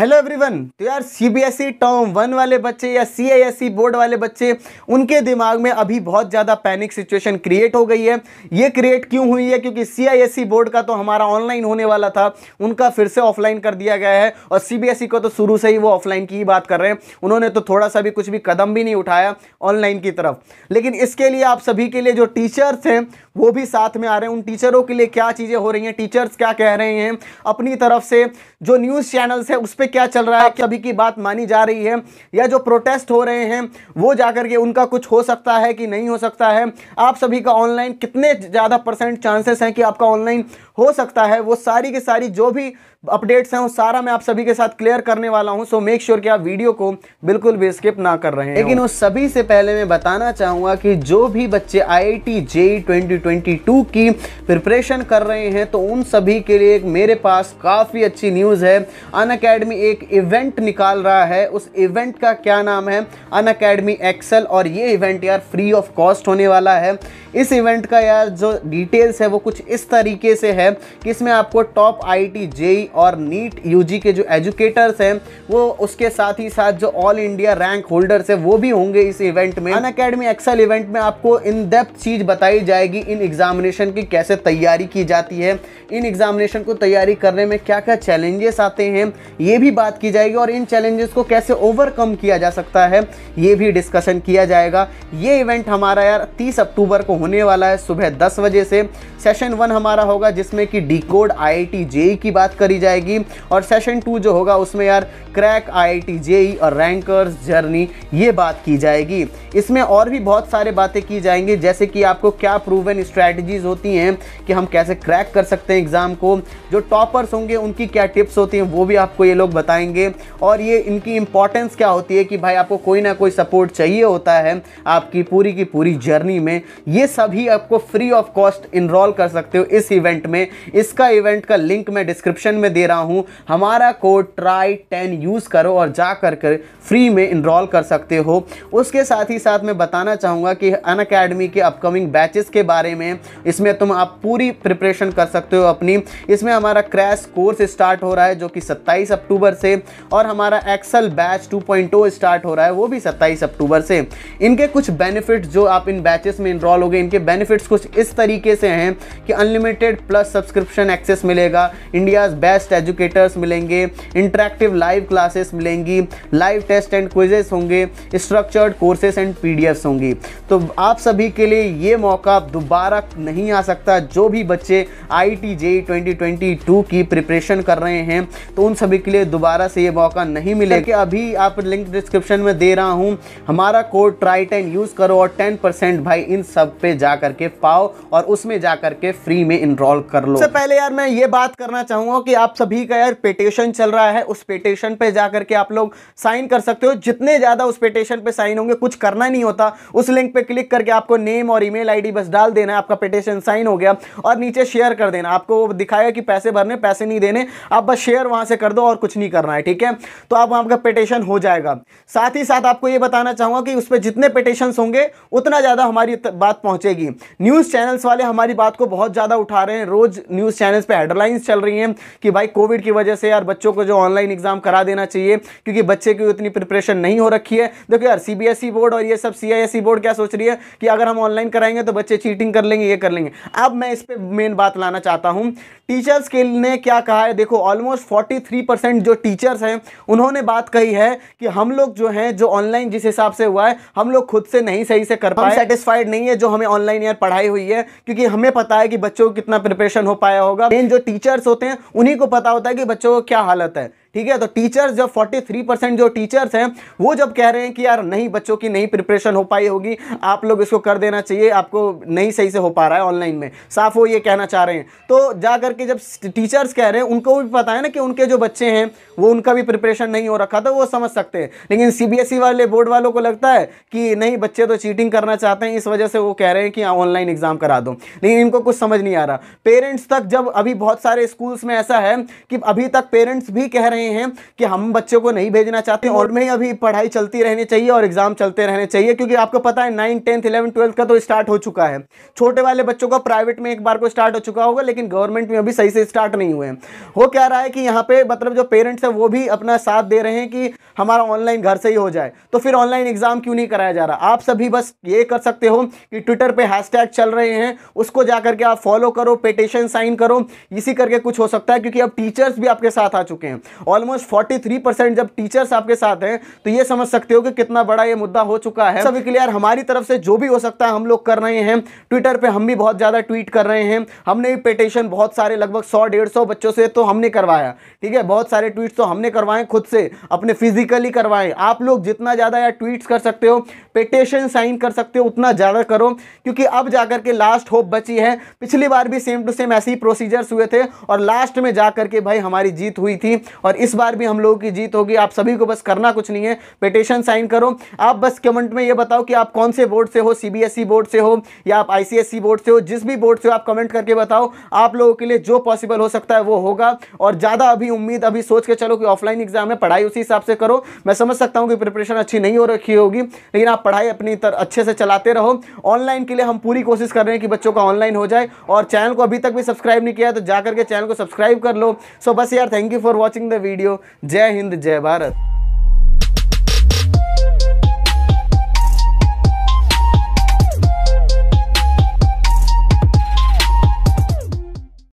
hello everyone तो यार CBSE term one वाले बच्चे या सीआईएसई बोर्ड e वाले बच्चे उनके दिमाग में अभी बहुत ज़्यादा पैनिक सिचुएशन क्रिएट हो गई है ये क्रिएट क्यों हुई है क्योंकि सीआईएसई बोर्ड e का तो हमारा ऑनलाइन होने वाला था उनका फिर से ऑफलाइन कर दिया गया है और सीबीएसई e को तो शुरू से ही वो ऑफलाइन की ही बात कर रहे हैं उन्होंने तो थोड़ा सा भी कुछ भी कदम भी नहीं उठाया ऑनलाइन की तरफ लेकिन इसके लिए आप सभी के लिए जो टीचर्स हैं वो भी साथ में आ रहे हैं उन टीचरों के लिए क्या चीज़ें हो रही हैं टीचर्स क्या कह रहे हैं अपनी तरफ से जो न्यूज़ चैनल्स है उस पर क्या चल रहा है कभी की बात मानी जा रही है या जो प्रोटेस्ट हो रहे हैं वो जाकर के उनका कुछ हो सकता है कि नहीं हो सकता है आप सभी का ऑनलाइन कितने ज़्यादा परसेंट चांसेस हैं कि आपका ऑनलाइन हो सकता है वो सारी की सारी जो भी अपडेट्स हैं वो सारा मैं आप सभी के साथ क्लियर करने वाला हूं सो मेक श्योर कि आप वीडियो को बिल्कुल भी स्किप ना कर रहे हैं लेकिन उस सभी से पहले मैं बताना चाहूँगा कि जो भी बच्चे I I T JEE twenty की प्रिपरेशन कर रहे हैं तो उन सभी के लिए मेरे पास काफ़ी अच्छी न्यूज़ है अन अकेडमी एक इवेंट निकाल रहा है उस इवेंट का क्या नाम है अन अकेडमी एक्सेल और ये इवेंट यार फ्री ऑफ कॉस्ट होने वाला है इस इवेंट का यार जो डिटेल्स है वो कुछ इस तरीके से है है कि इसमें आपको top I T T JEE NEET UG के जो एजुकेटर्स हैं वो उसके साथ ही साथ जो ऑल इंडिया रैंक होल्डर्स हैं वो भी होंगे इस इवेंट में अन अकेडमी एक्सल इवेंट में आपको इन डेप्थ चीज़ बताई जाएगी इन एग्जामिनेशन की कैसे तैयारी की जाती है इन एग्जामिनेशन को तैयारी करने में क्या क्या चैलेंजेस आते हैं ये भी बात की जाएगी और इन चैलेंजेस को कैसे ओवरकम किया जा सकता है ये भी डिस्कशन किया जाएगा ये इवेंट हमारा यार 30 अक्टूबर को होने वाला है सुबह 10 बजे से सेशन वन हमारा होगा जिस जिसमें कि डी कोड आई आई की बात करी जाएगी और सेशन टू जो होगा उसमें यार क्रैक आई आई और रैंकर्स जर्नी ये बात की जाएगी इसमें और भी बहुत सारे बातें की जाएंगी जैसे कि आपको क्या प्रूवन स्ट्रैटेजीज होती हैं कि हम कैसे क्रैक कर सकते हैं एग्ज़ाम को जो टॉपर्स होंगे उनकी क्या टिप्स होती हैं वो भी आपको ये लोग बताएंगे और ये इनकी इंपॉर्टेंस क्या होती है कि भाई आपको कोई ना कोई सपोर्ट चाहिए होता है आपकी पूरी की पूरी जर्नी में ये सभी आपको फ्री ऑफ कॉस्ट इनरोल कर सकते हो इस इवेंट में में इसका इवेंट का लिंक मैं डिस्क्रिप्शन में दे रहा हूँ हमारा कोड ट्राई टेन यूज़ करो और जा कर कर फ्री में इनरोल कर सकते हो उसके साथ ही साथ मैं बताना चाहूँगा कि अन अकेडमी के अपकमिंग बैचेस के बारे में इसमें तुम आप पूरी प्रिपरेशन कर सकते हो अपनी इसमें हमारा क्रैश कोर्स स्टार्ट हो रहा है जो कि 27 अक्टूबर से और हमारा एक्सल बैच 2.0 स्टार्ट हो रहा है वो भी 27 अक्टूबर से इनके कुछ बेनिफिट्स जो आप इन बैचेस में इनरोल हो इनके बेनिफिट्स कुछ इस तरीके से हैं कि अनलिमिटेड प्लस सब्सक्रिप्शन एक्सेस मिलेगा इंडियाज़ बेस्ट एजुकेटर्स मिलेंगे इंटरेक्टिव लाइव क्लासेस मिलेंगी लाइव टेस्ट एंड क्विजेस होंगे स्ट्रक्चर्ड कोर्सेस एंड पीडीएफ्स होंगी तो आप सभी के लिए ये मौका दोबारा नहीं आ सकता जो भी बच्चे आई टी जे ट्वेंटी की प्रिपरेशन कर रहे हैं तो उन सभी के लिए दोबारा से ये मौका नहीं मिलेगा अभी आप लिंक डिस्क्रिप्शन में दे रहा हूँ हमारा कोड ट्राई टेन यूज़ करो और टेन परसेंट भाई इन सब पे जा करके पाओ और उसमें जा करके फ्री में इनरोल करो कर लो सबसे पहले यार मैं ये बात करना चाहूंगा कि आप सभी का यार पेटेशन चल रहा है उस पेटेशन पे जा करके आप लोग साइन कर सकते हो जितने ज़्यादा उस पेटेशन पे साइन होंगे कुछ करना नहीं होता उस लिंक पे क्लिक करके आपको नेम और ईमेल आईडी बस डाल देना है आपका पेटेशन साइन हो गया और नीचे शेयर कर देना आपको दिखाया कि पैसे भरने पैसे नहीं देने आप बस शेयर वहां से कर दो और कुछ नहीं करना है ठीक है तो आप आपका पेटेशन हो जाएगा साथ ही साथ आपको ये बताना चाहूंगा कि उस पर जितने पेटेशन होंगे उतना ज़्यादा हमारी बात पहुंचेगी न्यूज़ चैनल्स वाले हमारी बात को बहुत ज़्यादा उठा रहे हैं रोज़ रोज न्यूज़ चैनल्स पे हेडलाइंस चल रही हैं कि भाई कोविड की वजह से यार बच्चों को जो ऑनलाइन एग्जाम करा देना चाहिए क्योंकि बच्चे की उतनी प्रिपरेशन नहीं हो रखी है देखो यार सीबीएसई बोर्ड e और ये सब सीआईएसई बोर्ड e क्या सोच रही है कि अगर हम ऑनलाइन कराएंगे तो बच्चे चीटिंग कर लेंगे ये कर लेंगे अब मैं इस पर मेन बात लाना चाहता हूँ टीचर्स के ने क्या कहा है देखो ऑलमोस्ट फोर्टी जो टीचर्स हैं उन्होंने बात कही है कि हम लोग जो हैं जो ऑनलाइन जिस हिसाब से हुआ है हम लोग खुद से नहीं सही से कर पाए सेटिस्फाइड नहीं है जो हमें ऑनलाइन यार पढ़ाई हुई है क्योंकि हमें पता है कि बच्चों को कितना प्रिपरेशन सिलेक्शन हो पाया होगा मेन जो टीचर्स होते हैं उन्हीं को पता होता है कि बच्चों को क्या हालत है ठीक है तो टीचर्स जब 43 परसेंट जो टीचर्स हैं वो जब कह रहे हैं कि यार नहीं बच्चों की नहीं प्रिपरेशन हो पाई होगी आप लोग इसको कर देना चाहिए आपको नहीं सही से हो पा रहा है ऑनलाइन में साफ वो ये कहना चाह रहे हैं तो जा करके जब टीचर्स कह रहे हैं उनको भी पता है ना कि उनके जो बच्चे हैं वो उनका भी प्रिपरेशन नहीं हो रखा था तो वो समझ सकते हैं लेकिन सी e वाले बोर्ड वालों को लगता है कि नहीं बच्चे तो चीटिंग करना चाहते हैं इस वजह से वो कह रहे हैं कि ऑनलाइन हाँ, एग्ज़ाम करा दो लेकिन इनको कुछ समझ नहीं आ रहा पेरेंट्स तक जब अभी बहुत सारे स्कूल्स में ऐसा है कि अभी तक पेरेंट्स भी कह रहे हैं रहे हैं कि हम बच्चों को नहीं भेजना चाहते और में अभी पढ़ाई चलती रहनी चाहिए और एग्जाम चलते रहने चाहिए क्योंकि आपको पता है नाइन टेंथ इलेवन ट्वेल्थ का तो स्टार्ट हो चुका है छोटे वाले बच्चों का प्राइवेट में एक बार को स्टार्ट हो चुका होगा लेकिन गवर्नमेंट में अभी सही से स्टार्ट नहीं हुए हो क्या रहा है कि यहाँ पे मतलब जो पेरेंट्स है वो भी अपना साथ दे रहे हैं कि हमारा ऑनलाइन घर से ही हो जाए तो फिर ऑनलाइन एग्जाम क्यों नहीं कराया जा रहा आप सभी बस ये कर सकते हो कि ट्विटर पे हैशटैग चल रहे हैं उसको जा करके आप फॉलो करो पेटिशन साइन करो इसी करके कुछ हो सकता है क्योंकि अब टीचर्स भी आपके साथ आ चुके हैं ऑलमोस्ट फोर्टी थ्री परसेंट जब टीचर्स आपके साथ हैं तो ये समझ सकते हो कि कितना बड़ा ये मुद्दा हो चुका है सभी क्लियर हमारी तरफ से जो भी हो सकता है हम लोग कर रहे हैं ट्विटर पर हम भी बहुत ज़्यादा ट्वीट कर रहे हैं हमने भी पिटिशन बहुत सारे लगभग सौ डेढ़ सौ बच्चों से तो हमने करवाया ठीक है बहुत सारे ट्वीट तो हमने करवाए खुद से अपने फिजिकली करवाएं आप लोग जितना ज़्यादा या ट्वीट कर सकते हो पेटेशन साइन कर सकते हो उतना ज़्यादा करो क्योंकि अब जाकर के लास्ट होप बची है पिछली बार भी सेम टू सेम ऐसे ही प्रोसीजर्स हुए थे और लास्ट में जाकर के भाई हमारी जीत हुई थी और इस बार भी हम लोगों की जीत होगी आप सभी को बस करना कुछ नहीं है पिटिशन साइन करो आप बस कमेंट में ये बताओ कि आप कौन से बोर्ड से हो सीबीएसई बोर्ड e से हो या आप आईसीएससी बोर्ड e से हो जिस भी बोर्ड से हो आप कमेंट करके बताओ आप लोगों के लिए जो पॉसिबल हो सकता है वो होगा और ज़्यादा अभी उम्मीद अभी सोच के चलो कि ऑफलाइन एग्जाम है पढ़ाई उसी हिसाब से करो मैं समझ सकता हूँ कि प्रिपरेशन अच्छी नहीं हो रखी होगी लेकिन आप पढ़ाई अपनी तरह अच्छे से चलाते रहो ऑनलाइन के लिए हम पूरी कोशिश कर रहे हैं कि बच्चों का ऑनलाइन हो जाए और चैनल को अभी तक भी सब्सक्राइब नहीं किया तो जाकर के चैनल को सब्सक्राइब कर लो सो बस यार thank you for watching the video video जय हिंद जय भारत